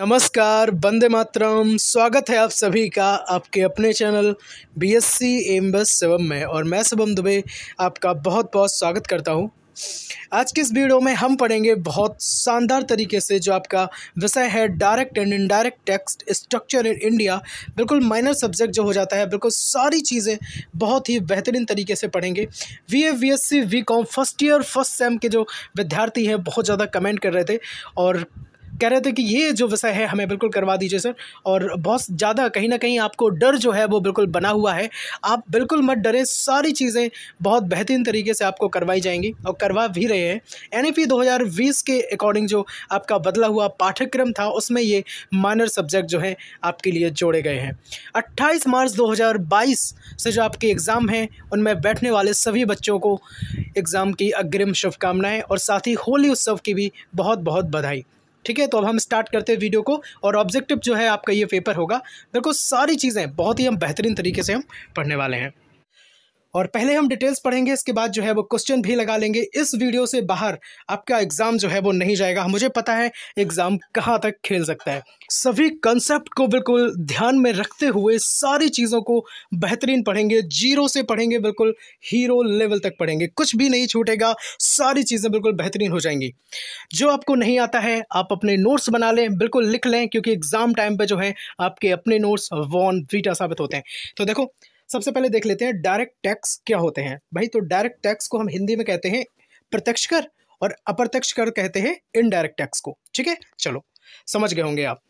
नमस्कार बंदे मातरम स्वागत है आप सभी का आपके अपने channel B S C M बस शिवम में और मैं शिवम दुबे आपका बहुत बहुत स्वागत करता हूँ आज के इस वीडियो में हम पढ़ेंगे बहुत शानदार तरीके से जो आपका विषय है direct and indirect tax structure in India बिल्कुल माइनर सब्जेक्ट जो हो जाता है बिल्कुल सारी चीज़ें बहुत ही बेहतरीन तरीके से पढ़ेंगे B A B S C B com first year first sem के जो विद्यार्थी हैं बहुत ज़्यादा कमेंट कर रहे थे और कह रहे थे कि ये जो विषय है हमें बिल्कुल करवा दीजिए सर और बहुत ज़्यादा कहीं ना कहीं आपको डर जो है वो बिल्कुल बना हुआ है आप बिल्कुल मत डरे सारी चीज़ें बहुत बेहतरीन तरीके से आपको करवाई जाएंगी और करवा भी रहे हैं एन ई e के अकॉर्डिंग जो आपका बदला हुआ पाठ्यक्रम था उसमें ये माइनर सब्जेक्ट जो है आपके लिए जोड़े गए हैं अट्ठाईस मार्च दो से जो आपके एग्ज़ाम हैं उनमें बैठने वाले सभी बच्चों को एग्ज़ाम की अग्रिम शुभकामनाएँ और साथ ही होली उत्सव की भी बहुत बहुत बधाई ठीक है तो अब हम स्टार्ट करते हैं वीडियो को और ऑब्जेक्टिव जो है आपका ये पेपर होगा देखो सारी चीज़ें बहुत ही हम बेहतरीन तरीके से हम पढ़ने वाले हैं और पहले हम डिटेल्स पढ़ेंगे इसके बाद जो है वो क्वेश्चन भी लगा लेंगे इस वीडियो से बाहर आपका एग्ज़ाम जो है वो नहीं जाएगा मुझे पता है एग्ज़ाम कहाँ तक खेल सकता है सभी कंसेप्ट को बिल्कुल ध्यान में रखते हुए सारी चीज़ों को बेहतरीन पढ़ेंगे जीरो से पढ़ेंगे बिल्कुल हीरो लेवल तक पढ़ेंगे कुछ भी नहीं छूटेगा सारी चीज़ें बिल्कुल बेहतरीन हो जाएंगी जो आपको नहीं आता है आप अपने नोट्स बना लें बिल्कुल लिख लें क्योंकि एग्ज़ाम टाइम पर जो है आपके अपने नोट्स वॉन वीटा साबित होते हैं तो देखो सबसे पहले देख लेते हैं डायरेक्ट टैक्स क्या होते हैं भाई तो डायरेक्ट टैक्स को हम हिंदी में कहते हैं प्रत्यक्ष कर और अप्रत्यक्ष कर कहते हैं इनडायरेक्ट टैक्स को ठीक है चलो समझ गए होंगे आप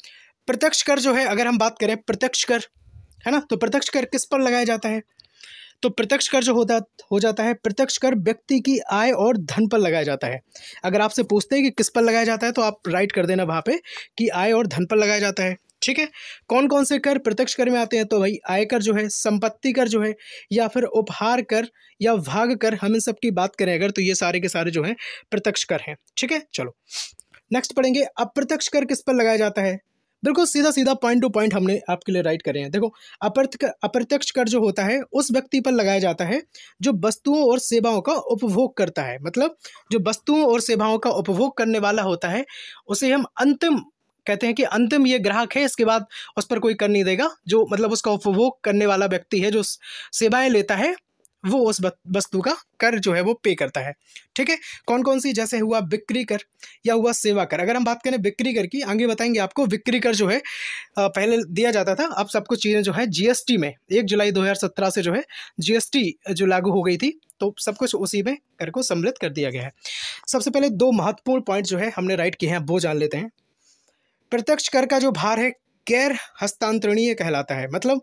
प्रत्यक्ष कर जो है अगर हम बात करें प्रत्यक्ष कर है ना तो प्रत्यक्ष कर किस पर लगाया जाता है तो प्रत्यक्ष कर जो होता हो जाता है प्रत्यक्ष कर व्यक्ति की आय और धन पर लगाया जाता है अगर आपसे पूछते हैं कि किस पर लगाया जाता है तो आप राइट कर देना वहाँ पे कि आय और धन पर लगाया जाता है ठीक है कौन कौन से कर प्रत्यक्ष कर में आते हैं तो भाई आयकर जो है संपत्ति कर जो है या फिर उपहार कर या भाग कर हम इन सब की बात करें अगर तो ये सारे के सारे जो हैं प्रत्यक्ष कर हैं ठीक है चलो नेक्स्ट पढ़ेंगे अप्रत्यक्ष कर किस पर लगाया जाता है बिल्कुल सीधा सीधा पॉइंट टू पॉइंट हमने आपके लिए राइट करे हैं देखो अप्रत अप्रत्यक्ष कर जो होता है उस व्यक्ति पर लगाया जाता है जो वस्तुओं और सेवाओं का उपभोग करता है मतलब जो वस्तुओं और सेवाओं का उपभोग करने वाला होता है उसे हम अंतिम कहते हैं कि अंतिम ये ग्राहक है इसके बाद उस पर कोई कर नहीं देगा जो मतलब उसका उपभोग करने वाला व्यक्ति है जो सेवाएँ लेता है वो उस वस्तु का कर जो है वो पे करता है ठीक है कौन कौन सी जैसे हुआ बिक्री कर या हुआ सेवा कर अगर हम बात करें बिक्री कर की आगे बताएंगे आपको बिक्री कर जो है पहले दिया जाता था अब सब कुछ चीज़ें जो है जीएसटी में एक जुलाई 2017 से जो है जीएसटी जो लागू हो गई थी तो सब कुछ उसी में कर को सम्मिलित कर दिया गया है सबसे पहले दो महत्वपूर्ण पॉइंट जो है हमने राइट किए हैं वो जान लेते हैं प्रत्यक्ष कर का जो भार है गैर हस्तांतरणीय कहलाता है मतलब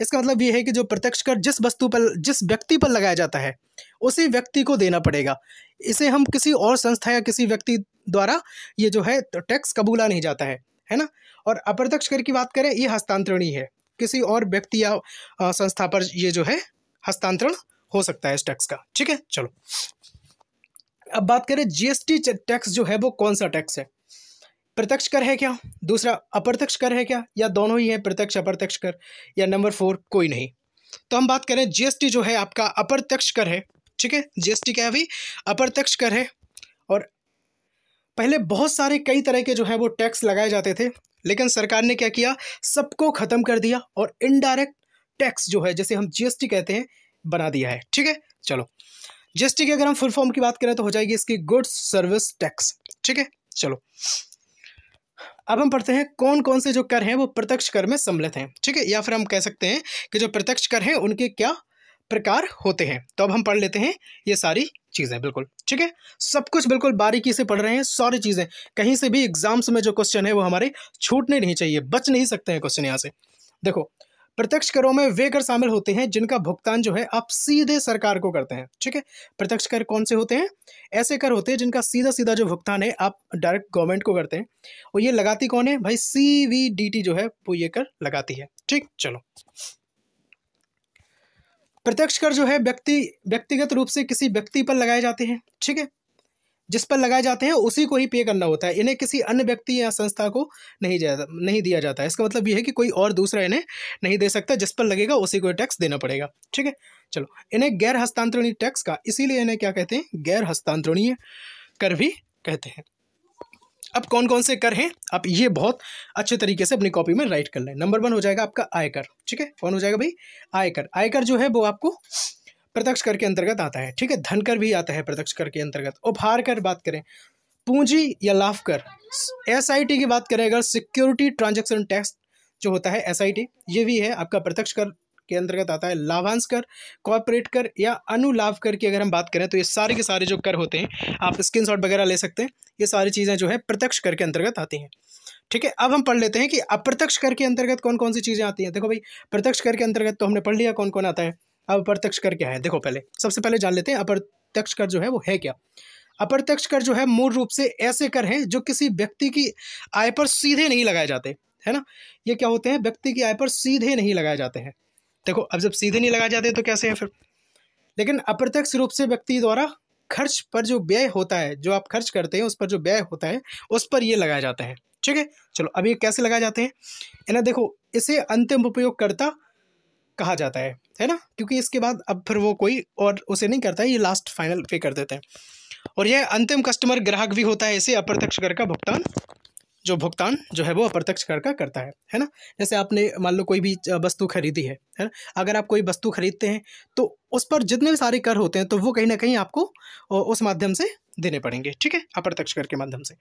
इसका मतलब ये है कि जो प्रत्यक्ष कर जिस वस्तु पर जिस व्यक्ति पर लगाया जाता है उसी व्यक्ति को देना पड़ेगा इसे हम किसी और संस्था या किसी व्यक्ति द्वारा ये जो है तो टैक्स कबूला नहीं जाता है है ना और अप्रत्यक्ष कर की बात करें ये हस्तांतरणीय है किसी और व्यक्ति या संस्था पर ये जो है हस्तांतरण हो सकता है इस टैक्स का ठीक है चलो अब बात करें जीएसटी टैक्स जो है वो कौन सा टैक्स है प्रत्यक्ष कर है क्या दूसरा अप्रत्यक्ष कर है क्या या दोनों ही है प्रत्यक्ष अप्रत्यक्ष कर या नंबर फोर कोई नहीं तो हम बात करें जीएसटी जो है आपका अप्रत्यक्ष कर है ठीक है जीएसटी क्या है अभी अप्रत्यक्ष कर है और पहले बहुत सारे कई तरह के जो है वो टैक्स लगाए जाते थे लेकिन सरकार ने क्या किया सबको ख़त्म कर दिया और इनडायरेक्ट टैक्स जो है जैसे हम जीएसटी कहते हैं बना दिया है ठीक है चलो जीएसटी की अगर हम फुल फॉर्म की बात करें तो हो जाएगी इसकी गुड्स सर्विस टैक्स ठीक है चलो अब हम पढ़ते हैं कौन कौन से जो कर हैं वो प्रत्यक्ष कर में सम्मिलित हैं ठीक है या फिर हम कह सकते हैं कि जो प्रत्यक्ष कर हैं उनके क्या प्रकार होते हैं तो अब हम पढ़ लेते हैं ये सारी चीज़ें बिल्कुल ठीक है सब कुछ बिल्कुल बारीकी से पढ़ रहे हैं सारी चीज़ें कहीं से भी एग्जाम्स में जो क्वेश्चन है वो हमारे छूटने नहीं चाहिए बच नहीं सकते हैं क्वेश्चन यहाँ से देखो प्रत्यक्ष करों में वे कर शामिल होते हैं जिनका भुगतान जो है आप सीधे सरकार को करते हैं ठीक है प्रत्यक्ष कर कौन से होते हैं ऐसे कर होते हैं जिनका सीधा सीधा जो भुगतान है आप डायरेक्ट गवर्नमेंट को करते हैं और ये लगाती कौन है भाई सी जो है वो ये कर लगाती है ठीक चलो प्रत्यक्ष कर जो है व्यक्ति व्यक्तिगत रूप से किसी व्यक्ति पर लगाए जाते हैं ठीक है जिस पर लगाए जाते हैं उसी को ही पे करना होता है इन्हें किसी अन्य व्यक्ति या संस्था को नहीं जाता नहीं दिया जाता है इसका मतलब ये है कि कोई और दूसरा इन्हें नहीं दे सकता जिस पर लगेगा उसी को टैक्स देना पड़ेगा ठीक है चलो इन्हें गैर हस्तांतरणीय टैक्स का इसीलिए इन्हें क्या कहते हैं गैर हस्तांतरणीय कर भी कहते हैं अब कौन कौन से कर हैं आप ये बहुत अच्छे तरीके से अपनी कॉपी में राइट कर लें नंबर वन हो जाएगा आपका आयकर ठीक है कौन हो जाएगा भाई आयकर आयकर जो है वो आपको प्रत्यक्ष कर के अंतर्गत आता है ठीक है धन कर भी आता है प्रत्यक्ष कर के अंतर्गत उपहार कर बात करें पूंजी या लाभ कर एस की बात करें अगर सिक्योरिटी ट्रांजेक्शन टैक्स जो होता है एस ये भी है आपका प्रत्यक्ष कर के अंतर्गत आता है लाभांश कर कॉर्पोरेट कर या अनुलाभ कर की अगर हम बात करें तो ये सारे के सारे जो कर होते हैं आप स्क्रीन वगैरह ले सकते हैं ये सारी चीज़ें जो है प्रत्यक्ष कर के अंतर्गत आती हैं ठीक है अब हम पढ़ लेते हैं कि अप्रत्यक्ष कर के अंतर्गत कौन कौन सी चीज़ें आती हैं देखो भाई प्रत्यक्ष कर के अंतर्गत तो हमने पढ़ लिया कौन कौन आता है अप्रत्यक्ष कर क्या है देखो पहले सबसे पहले जान लेते हैं अप्रत्यक्ष कर जो है वो है क्या अप्रत्यक्ष कर जो है मूल रूप से ऐसे कर हैं जो किसी व्यक्ति की आय पर सीधे नहीं लगाए जाते है ना ये क्या होते हैं व्यक्ति की आय पर सीधे नहीं लगाए जाते हैं देखो अब जब सीधे नहीं लगाए जाते तो कैसे हैं फिर लेकिन अप्रत्यक्ष रूप से व्यक्ति द्वारा खर्च पर जो व्यय होता है जो आप खर्च करते हैं उस पर जो व्यय होता है उस पर ये लगाया जाता है ठीक है चलो अभी कैसे लगाए जाते हैं ना देखो इसे अंतिम उपयोगकर्ता कहा जाता है है ना क्योंकि इसके बाद अब फिर वो कोई और उसे नहीं करता है ये लास्ट फाइनल पे कर देते हैं और यह अंतिम कस्टमर ग्राहक भी होता है इसे अप्रत्यक्ष कर का भुगतान जो भुगतान जो है वो अप्रत्यक्ष कर का करता है है ना जैसे आपने मान लो कोई भी वस्तु खरीदी है है ना अगर आप कोई वस्तु खरीदते हैं तो उस पर जितने भी सारे कर होते हैं तो वो कहीं ना कहीं आपको उस माध्यम से देने पड़ेंगे ठीक है अप्रत्यक्ष कर के माध्यम से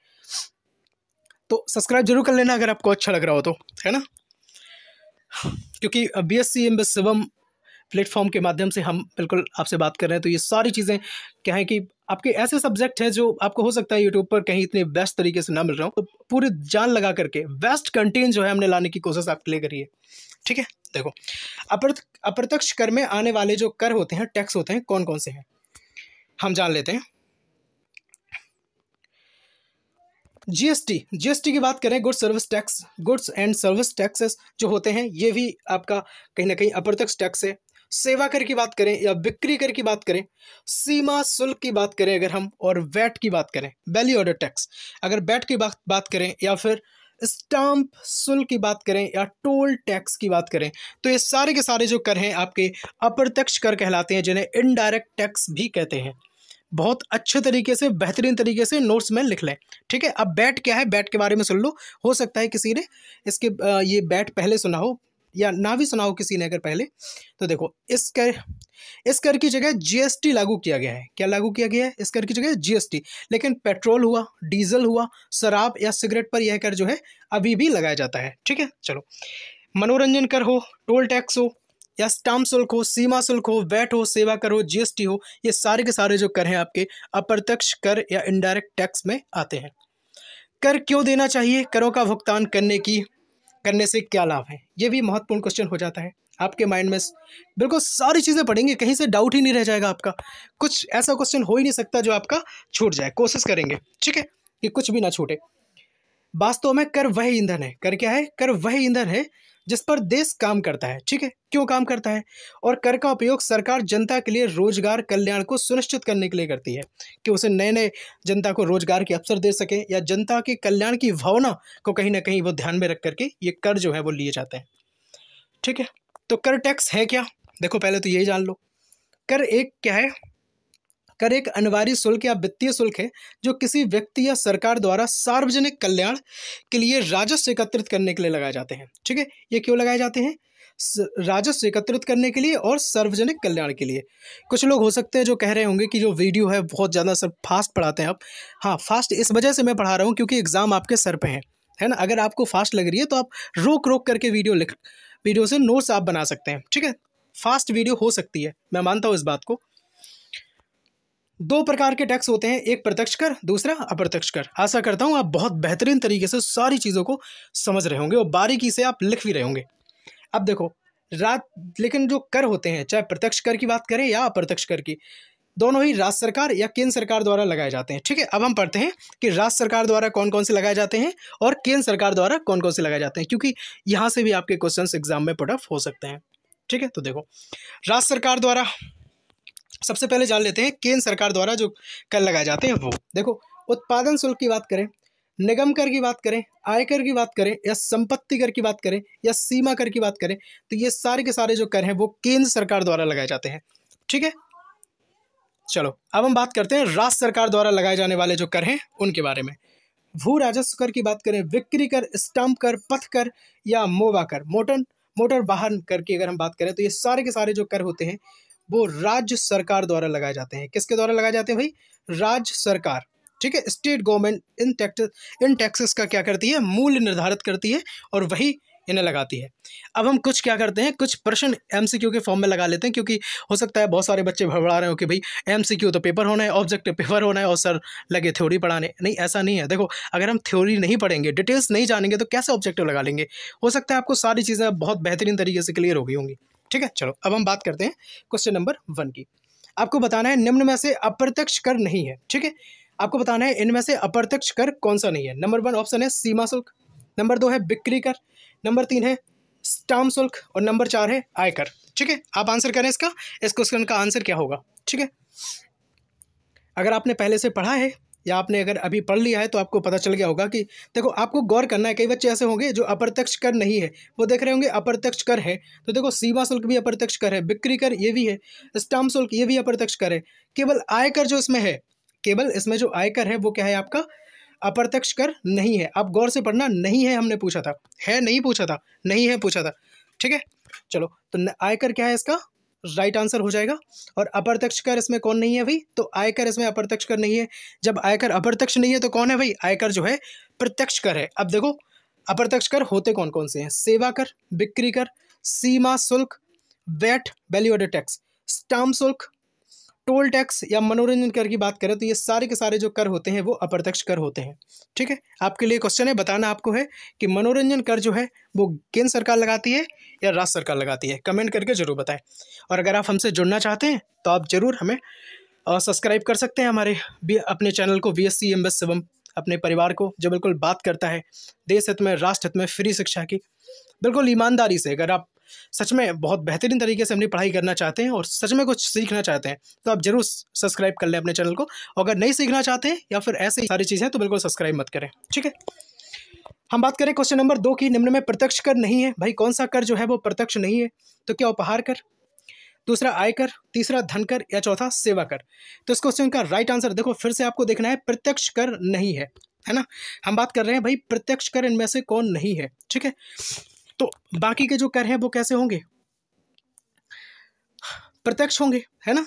तो सब्सक्राइब जरूर कर लेना अगर आपको अच्छा लग रहा हो तो है ना क्योंकि बी एस सी एम बस शिवम प्लेटफॉर्म के माध्यम से हम बिल्कुल आपसे बात कर रहे हैं तो ये सारी चीज़ें क्या है कि आपके ऐसे सब्जेक्ट हैं जो आपको हो सकता है यूट्यूब पर कहीं इतने बेस्ट तरीके से ना मिल रहा हूँ तो पूरी जान लगा करके बेस्ट कंटेंट जो है हमने लाने की कोशिश आपके लिए करी है ठीक है देखो अप्रत्यक्ष कर में आने वाले जो कर होते हैं टैक्स होते हैं कौन कौन से हैं हम जान लेते हैं जीएसटी जीएसटी की बात करें goods service tax goods and service taxes जो होते हैं ये भी आपका कहीं ना कहीं अप्रत्यक्ष टैक्स है सेवा कर की बात करें या बिक्री कर की बात करें सीमा शुल्क की बात करें अगर हम और वैट की बात करें वैली ऑर्डर टैक्स अगर वैट की बात बात करें या फिर स्टाम्प शुल्क की बात करें या टोल टैक्स की बात करें तो ये सारे के सारे जो कर हैं आपके अप्रत्यक्ष कर कहलाते हैं जिन्हें इनडायरेक्ट टैक्स भी कहते हैं बहुत अच्छे तरीके से बेहतरीन तरीके से नोट्स में लिख लें ठीक है अब बैट क्या है बैट के बारे में सुन लो हो सकता है किसी ने इसके ये बैट पहले सुना हो या ना भी सुना हो किसी ने अगर पहले तो देखो इस कर इस कर की जगह जीएसटी लागू किया गया है क्या लागू किया गया है इस कर की जगह जीएसटी लेकिन पेट्रोल हुआ डीजल हुआ शराब या सिगरेट पर यह कर जो है अभी भी लगाया जाता है ठीक है चलो मनोरंजन कर हो टोल टैक्स हो या स्टाम्प शुल्क हो सीमा शुल्क हो वैट हो सेवा कर हो जीएसटी हो ये सारे के सारे जो कर हैं आपके अप्रत्यक्ष कर या इनडायरेक्ट टैक्स में आते हैं कर क्यों देना चाहिए करों का भुगतान करने की करने से क्या लाभ है ये भी महत्वपूर्ण क्वेश्चन हो जाता है आपके माइंड में बिल्कुल सारी चीज़ें पढ़ेंगे कहीं से डाउट ही नहीं रह जाएगा आपका कुछ ऐसा क्वेश्चन हो ही नहीं सकता जो आपका छूट जाए कोशिश करेंगे ठीक है कि कुछ भी ना छूटे वास्तव में कर वह ईंधन है कर क्या है कर वह ईंधन है जिस पर देश काम करता है ठीक है क्यों काम करता है और कर का उपयोग सरकार जनता के लिए रोजगार कल्याण को सुनिश्चित करने के लिए करती है कि उसे नए नए जनता को रोजगार के अवसर दे सके या जनता के कल्याण की भावना को कहीं ना कहीं वो ध्यान में रख करके ये कर जो है वो लिए जाते हैं ठीक है तो कर टैक्स है क्या देखो पहले तो यही जान लो कर एक क्या है कर एक अनिवार्य शुल्क या वित्तीय शुल्क है जो किसी व्यक्ति या सरकार द्वारा सार्वजनिक कल्याण के लिए राजस्व एकत्रित करने के लिए लगाए जाते हैं ठीक है ये क्यों लगाए जाते हैं राजस्व एकत्रित करने के लिए और सार्वजनिक कल्याण के लिए कुछ लोग हो सकते हैं जो कह रहे होंगे कि जो वीडियो है बहुत ज़्यादा सर फास्ट पढ़ाते हैं आप हाँ फास्ट इस वजह से मैं पढ़ा रहा हूँ क्योंकि एग्ज़ाम आपके सर पे है है ना अगर आपको फास्ट लग रही है तो आप रोक रोक करके वीडियो लिख वीडियो से नोट्स आप बना सकते हैं ठीक है फास्ट वीडियो हो सकती है मैं मानता हूँ इस बात को दो प्रकार के टैक्स होते हैं एक प्रत्यक्ष कर दूसरा अप्रत्यक्ष कर आशा करता हूँ आप बहुत बेहतरीन तरीके से सारी चीज़ों को समझ रहे होंगे और बारीकी से आप लिख भी रहे होंगे अब देखो रात लेकिन जो कर होते हैं चाहे प्रत्यक्ष कर की बात करें या अप्रत्यक्ष कर की दोनों ही राज्य सरकार या केंद्र सरकार द्वारा लगाए जाते हैं ठीक है अब हम पढ़ते हैं कि राज्य सरकार द्वारा कौन कौन से लगाए जाते हैं और केंद्र सरकार द्वारा कौन कौन से लगाए जाते हैं क्योंकि यहाँ से भी आपके क्वेश्चन एग्जाम में पुटअप हो सकते हैं ठीक है तो देखो राज्य सरकार द्वारा सबसे पहले जान लेते हैं केंद्र सरकार द्वारा जो कर लगाए जाते हैं वो देखो उत्पादन शुल्क की बात करें निगम कर की बात करें आयकर की बात करें या संपत्ति कर की बात करें या सीमा कर की बात करें तो ये सारे के सारे जो कर हैं वो केंद्र सरकार द्वारा लगाए जाते हैं ठीक है चलो अब हम बात करते हैं राज्य सरकार द्वारा लगाए जाने वाले जो कर हैं उनके बारे में भू राजस्व कर की बात करें विक्री कर स्टम्प कर पथ कर या मोवा कर मोटर मोटर वाहन कर की अगर हम बात करें तो ये सारे के सारे जो कर होते हैं वो राज्य सरकार द्वारा लगाए जाते हैं किसके द्वारा लगाए जाते हैं भाई राज्य सरकार ठीक है state government in tax in taxes का क्या करती है मूल्य निर्धारित करती है और वही इन्हें लगाती है अब हम कुछ क्या करते हैं कुछ प्रश्न एमसीक्यू के फॉर्म में लगा लेते हैं क्योंकि हो सकता है बहुत सारे बच्चे भड़बड़ा रहे हो कि भाई एमसीक्यू तो पेपर होना है ऑब्जेक्टिव पेपर होना है और सर लगे थ्योरी पढ़ाने नहीं ऐसा नहीं है देखो अगर हम थ्योरी नहीं पढ़ेंगे डिटेल्स नहीं जानेंगे तो कैसे ऑब्जेक्टिव लगा लेंगे हो सकता है आपको सारी चीज़ें बहुत बेहतरीन तरीके से क्लियर हो गई होंगी ठीक है चलो अब हम बात करते हैं क्वेश्चन नंबर वन की आपको बताना है निम्न में से अप्रत्यक्ष कर नहीं है ठीक है आपको बताना है इनमें से अप्रत्यक्ष कर कौन सा नहीं है नंबर वन ऑप्शन है सीमा शुल्क नंबर दो है बिक्री कर नंबर तीन है स्टाम शुल्क और नंबर चार है आयकर ठीक है आप आंसर करें इसका इस क्वेश्चन का आंसर क्या होगा ठीक है अगर आपने पहले से पढ़ा है या आपने अगर अभी पढ़ लिया है तो आपको पता चल गया होगा कि देखो आपको गौर करना है कई बच्चे ऐसे होंगे जो अप्रत्यक्ष कर नहीं है वो देख रहे होंगे अप्रत्यक्ष कर है तो देखो सीमा शुल्क भी अप्रत्यक्ष कर है बिक्री कर ये भी है स्टाम्प शुल्क ये भी अप्रत्यक्ष कर है केवल आयकर जो इसमें है केवल इसमें जो आयकर है वो क्या है आपका अप्रत्यक्ष कर नहीं है आप गौर से पढ़ना नहीं है हमने पूछा था है नहीं पूछा था नहीं है पूछा था ठीक है चलो तो आयकर क्या है इसका राइट आंसर हो जाएगा और अप्रत्यक्ष कर इसमें कौन नहीं है भाई तो आयकर इसमें अप्रत्यक्ष कर नहीं है जब आयकर अप्रत्यक्ष नहीं है तो कौन है भाई आयकर जो है प्रत्यक्ष कर है अब देखो अप्रत्यक्ष कर होते कौन कौन से हैं सेवा कर बिक्री कर सीमा शुल्क VAT value added tax stamp शुल्क टोल टैक्स या मनोरंजन कर की बात करें तो ये सारे के सारे जो कर होते हैं वो अप्रत्यक्ष कर होते हैं ठीक है आपके लिए क्वेश्चन है बताना आपको है कि मनोरंजन कर जो है वो केंद्र सरकार लगाती है या राज्य सरकार लगाती है कमेंट करके ज़रूर बताएं और अगर आप हमसे जुड़ना चाहते हैं तो आप ज़रूर हमें सब्सक्राइब कर सकते हैं हमारे अपने चैनल को B S C M S Shivam अपने परिवार को जो बिल्कुल बात करता है देश हित में राष्ट्र हित में फ्री शिक्षा की बिल्कुल ईमानदारी से अगर आप सच में बहुत बेहतरीन तरीके से अपनी पढ़ाई करना चाहते हैं और सच में कुछ सीखना चाहते हैं तो आप ज़रूर सब्सक्राइब कर लें अपने चैनल को अगर नहीं सीखना चाहते हैं या फिर ऐसे ही सारी चीज़ें तो बिल्कुल सब्सक्राइब मत करें ठीक है हम बात करें क्वेश्चन नंबर दो की निम्न में प्रत्यक्ष कर नहीं है भाई कौन सा कर जो है वो प्रत्यक्ष नहीं है तो क्या उपहार कर दूसरा आयकर तीसरा धन कर या चौथा सेवा कर तो इस क्वेश्चन का राइट आंसर देखो फिर से आपको देखना है प्रत्यक्ष कर नहीं है है ना हम बात कर रहे हैं भाई प्रत्यक्ष कर इनमें से कौन नहीं है ठीक है तो बाकी के जो कर हैं वो कैसे होंगे प्रत्यक्ष होंगे है ना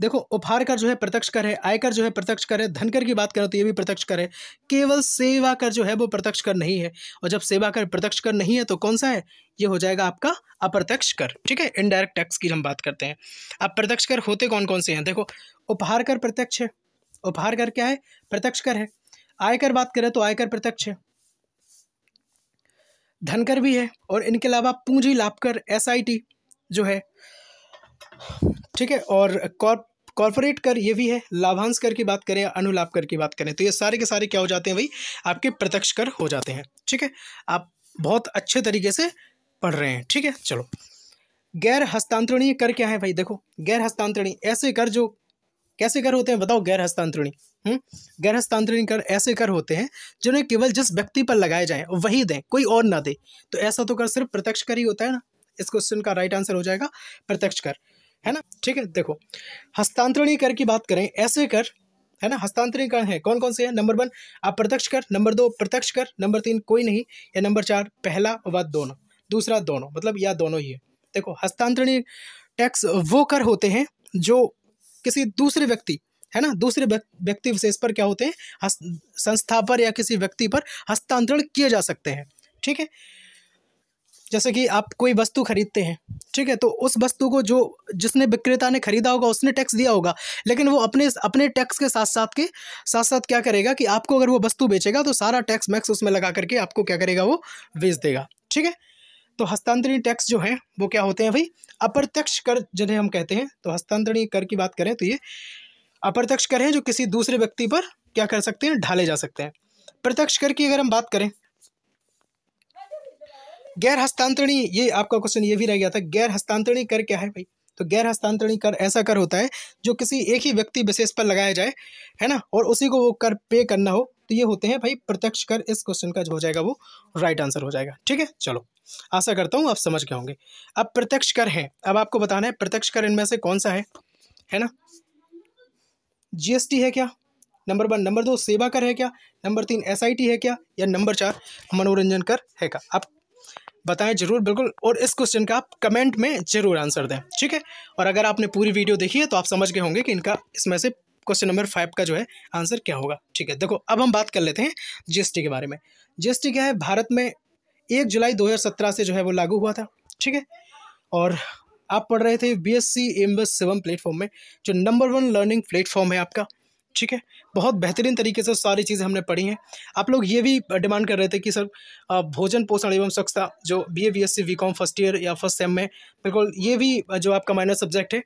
देखो उपहार कर जो है प्रत्यक्ष कर है आयकर जो है प्रत्यक्ष कर है धनकर की बात करें तो ये भी प्रत्यक्ष कर है केवल सेवा कर जो है वो प्रत्यक्ष कर नहीं है और जब सेवा कर प्रत्यक्ष कर नहीं है तो कौन सा है ये हो जाएगा आपका अप्रत्यक्ष कर ठीक है इनडायरेक्ट टैक्स की हम बात करते हैं अब प्रत्यक्ष कर होते कौन कौन से हैं देखो उपहार कर प्रत्यक्ष है उपहार कर क्या है प्रत्यक्ष कर है आयकर बात करें तो आयकर प्रत्यक्ष है धनकर भी है और इनके अलावा पूंजी लाभकर एस जो है ठीक है और कॉरपोरेट कर ये भी है लाभांश कर की बात करें अनुलाभ कर की बात करें तो ये सारे के सारे क्या हो जाते हैं भाई आपके प्रत्यक्ष कर हो जाते हैं ठीक है आप बहुत अच्छे तरीके से पढ़ रहे हैं ठीक है चलो गैर हस्तांतरणीय कर क्या है भाई देखो गैर हस्तांतरणीय ऐसे कर जो कैसे कर होते हैं बताओ गैर हस्तांतरणी हम्म? गैर हस्तांतरणी कर ऐसे कर होते हैं जिन्हें केवल जिस व्यक्ति पर लगाए जाएं वही दें कोई और ना दे तो ऐसा तो कर सिर्फ प्रत्यक्ष कर ही होता है ना इस क्वेश्चन का राइट आंसर हो जाएगा प्रत्यक्ष कर है ना ठीक है देखो हस्तांतरणी कर की बात करें ऐसे कर है ना हस्तांतरण कर है कौन कौन से हैं नंबर वन अप्रत्यक्ष कर नंबर दो प्रत्यक्ष कर नंबर तीन कोई नहीं या नंबर चार पहला व दोनों दूसरा दोनों मतलब या दोनों ही है देखो हस्तांतरणी टैक्स वो कर होते हैं जो किसी दूसरे व्यक्ति है ना दूसरे व्यक्ति विशेष पर क्या होते हैं संस्था पर या किसी व्यक्ति पर हस्तांतरण किए जा सकते हैं ठीक है जैसे कि आप कोई वस्तु खरीदते हैं ठीक है तो उस वस्तु को जो जिसने विक्रेता ने खरीदा होगा उसने टैक्स दिया होगा लेकिन वो अपने अपने टैक्स के साथ साथ के साथ साथ क्या करेगा कि आपको अगर वो वस्तु बेचेगा तो सारा टैक्स मैक्स उसमें लगा करके आपको क्या करेगा वो बेच देगा ठीक है तो हस्तांतरित टैक्स जो है वो क्या होते हैं भाई अप्रत्यक्ष कर जिन्हें हम कहते हैं तो हस्तांतरणीय कर की बात करें तो ये अप्रत्यक्ष कर हैं जो किसी दूसरे व्यक्ति पर क्या कर सकते हैं ढाले जा सकते हैं प्रत्यक्ष कर की अगर हम बात करें गैर हस्तांतरणीय ये आपका क्वेश्चन ये भी रह गया था गैर हस्तांतरणीय कर क्या है भाई तो गैर हस्तांतरणीय कर ऐसा कर होता है जो किसी एक ही व्यक्ति विशेष पर लगाया जाए है ना और उसी को वो कर पे करना हो तो ये होते हैं भाई प्रत्यक्ष कर इस क्वेश्चन का जो हो जाएगा वो राइट आंसर हो जाएगा ठीक है चलो आशा करता हूँ आप समझ गए होंगे अब प्रत्यक्ष कर है अब आपको बताना है प्रत्यक्ष कर इनमें से कौन सा है है ना जीएसटी है क्या नंबर वन नंबर दो सेवा कर है क्या नंबर तीन एसआईटी है क्या या नंबर चार मनोरंजन कर है क्या आप बताएं जरूर बिल्कुल और इस क्वेश्चन का आप कमेंट में जरूर आंसर दें ठीक है और अगर आपने पूरी वीडियो देखी है तो आप समझ गए होंगे कि इनका इसमें से क्वेश्चन नंबर फाइव का जो है आंसर क्या होगा ठीक है देखो अब हम बात कर लेते हैं जीएसटी के बारे में जीएसटी क्या है भारत में एक जुलाई 2017 से जो है वो लागू हुआ था ठीक है और आप पढ़ रहे थे बी एस सी एम बस सेवन प्लेटफॉर्म में जो नंबर वन लर्निंग प्लेटफॉर्म है आपका ठीक है बहुत बेहतरीन तरीके से सारी चीज़ें हमने पढ़ी हैं आप लोग ये भी डिमांड कर रहे थे कि सर भोजन पोषण एवं स्वच्छता जो B A B S C B com first year या फर्स्ट सेम में बिल्कुल ये भी जो आपका माइनर सब्जेक्ट है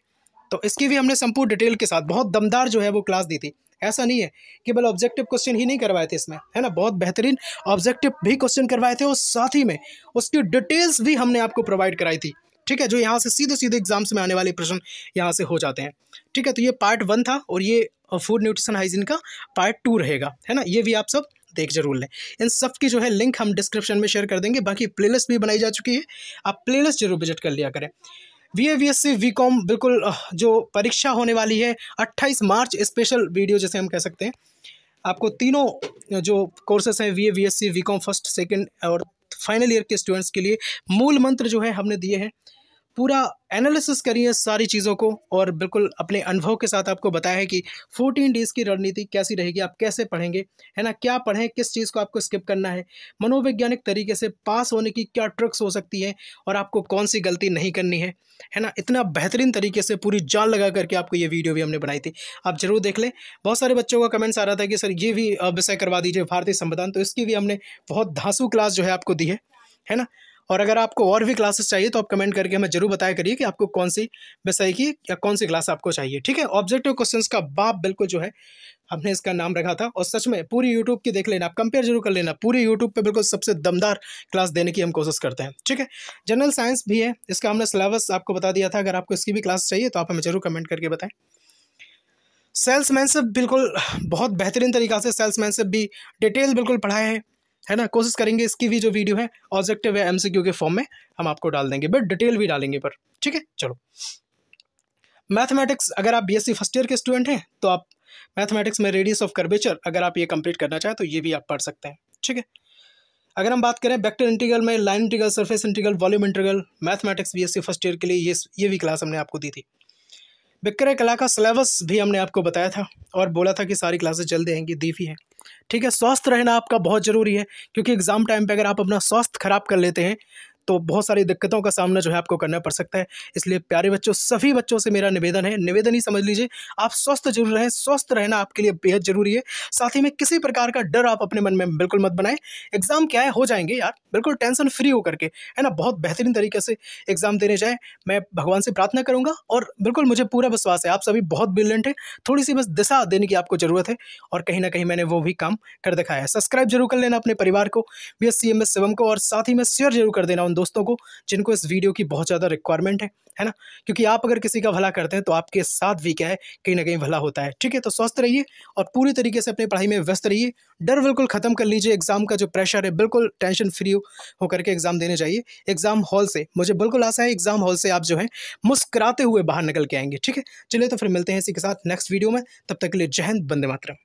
तो इसकी भी हमने संपूर्ण डिटेल के साथ बहुत दमदार जो है वो क्लास दी थी ऐसा नहीं है कि केवल ऑब्जेक्टिव क्वेश्चन ही नहीं करवाए थे इसमें है ना बहुत बेहतरीन ऑब्जेक्टिव भी क्वेश्चन करवाए थे और साथ ही में उसकी डिटेल्स भी हमने आपको प्रोवाइड कराई थी ठीक है जो यहाँ से सीधे सीधे एग्जाम्स में आने वाले प्रश्न यहाँ से हो जाते हैं ठीक है तो ये पार्ट वन था और ये फूड न्यूट्रिशन हाइजीन का पार्ट टू रहेगा है ना ये भी आप सब देख जरूर लें इन सब की जो है लिंक हम डिस्क्रिप्शन में शेयर कर देंगे बाकी प्लेलिस्ट भी बनाई जा चुकी है आप प्लेलिस्ट जरूर विजिट कर लिया करें B A B S C B com बिल्कुल जो परीक्षा होने वाली है अट्ठाईस मार्च स्पेशल वीडियो जैसे हम कह सकते हैं आपको तीनों जो कोर्सेस हैं B A B S C B com first second और फाइनल ईयर के स्टूडेंट्स के लिए मूल मंत्र जो है हमने दिए हैं पूरा एनालिसिस करिए सारी चीज़ों को और बिल्कुल अपने अनुभव के साथ आपको बताया है कि 14 डेज़ की रणनीति कैसी रहेगी आप कैसे पढ़ेंगे है ना क्या पढ़ें किस चीज़ को आपको स्किप करना है मनोवैज्ञानिक तरीके से पास होने की क्या ट्रिक्स हो सकती हैं और आपको कौन सी गलती नहीं करनी है है ना इतना बेहतरीन तरीके से पूरी जान लगा करके आपको ये वीडियो भी हमने बनाई थी आप ज़रूर देख लें बहुत सारे बच्चों का कमेंट्स आ रहा था कि सर ये भी विषय करवा दीजिए भारतीय संविधान तो इसकी भी हमने बहुत धांसू क्लास जो है आपको दी है है ना और अगर आपको और भी क्लासेस चाहिए तो आप कमेंट करके हमें जरूर बताया करिए कि आपको कौन सी विषय की या कौन सी क्लास आपको चाहिए ठीक है ऑब्जेक्टिव क्वेश्चन का बाप बिल्कुल जो है हमने इसका नाम रखा था और सच में पूरी यूट्यूब की देख लेना आप कंपेयर जरूर कर लेना पूरी यूट्यूब पर बिल्कुल सबसे दमदार क्लास देने की हम कोशिश करते हैं ठीक है जनरल साइंस भी है इसका हमने सिलेबस आपको बता दिया था अगर आपको इसकी भी क्लास चाहिए तो आप हमें जरूर कमेंट करके बताएं सेल्समैनशिप बिल्कुल बहुत बेहतरीन तरीका से सेल्समैनशिप भी डिटेल बिल्कुल पढ़ाए हैं है ना कोशिश करेंगे इसकी भी जो वीडियो है ऑब्जेक्टिव है एमसीक्यू के फॉर्म में हम आपको डाल देंगे बट डिटेल भी डालेंगे पर ठीक है चलो मैथमेटिक्स अगर आप बीएससी फर्स्ट ईयर के स्टूडेंट हैं तो आप मैथमेटिक्स में रेडियस ऑफ कर्वेचर अगर आप ये कंप्लीट करना चाहें तो ये भी आप पढ़ सकते हैं ठीक है अगर हम बात करें बैक्टर इंटीगल में line integral surface integral volume integral mathematics B first year के लिए ये ये भी क्लास हमने आपको दी थी विक्रय कला का सिलेबस भी हमने आपको बताया था और बोला था कि सारी क्लासेस जल्दी आएंगी दी भी हैं ठीक है स्वस्थ रहना आपका बहुत ज़रूरी है क्योंकि एग्ज़ाम टाइम पे अगर आप अपना स्वास्थ्य खराब कर लेते हैं तो बहुत सारी दिक्कतों का सामना जो है आपको करना पड़ सकता है इसलिए प्यारे बच्चों सभी बच्चों से मेरा निवेदन है निवेदन ही समझ लीजिए आप स्वस्थ जरूर रहें स्वस्थ रहना आपके लिए बेहद ज़रूरी है साथ ही में किसी प्रकार का डर आप अपने मन में बिल्कुल मत बनाएं एग्ज़ाम क्या है हो जाएंगे यार बिल्कुल टेंशन फ्री होकर के है ना बहुत बेहतरीन तरीके से एग्ज़ाम देने जाएँ मैं भगवान से प्रार्थना करूँगा और बिल्कुल मुझे पूरा विश्वास है आप सभी बहुत ब्रिलियंट हैं थोड़ी सी बस दिशा देने की आपको ज़रूरत है और कहीं ना कहीं मैंने वो भी काम कर दिखाया है सब्सक्राइब जरूर कर लेना अपने परिवार को B S C M S Shivam को और साथ ही में शेयर जरूर कर देना उन दोस्तों को जिनको इस वीडियो की बहुत ज़्यादा रिक्वायरमेंट है है ना क्योंकि आप अगर किसी का भला करते हैं तो आपके साथ भी क्या है कहीं ना कहीं भला होता है ठीक है तो स्वस्थ रहिए और पूरी तरीके से अपनी पढ़ाई में व्यस्त रहिए डर बिल्कुल ख़त्म कर लीजिए एग्ज़ाम का जो प्रेशर है बिल्कुल टेंशन फ्री होकर के एग्ज़ाम देने जाइए एग्ज़ाम हॉल से मुझे बिल्कुल आशा है एग्ज़ाम हॉल से आप जो है मुस्कराते हुए बाहर निकल के आएंगे ठीक है चलिए तो फिर मिलते हैं इसी के साथ नेक्स्ट वीडियो में तब तक के लिए जय हिंद बंदे मातरम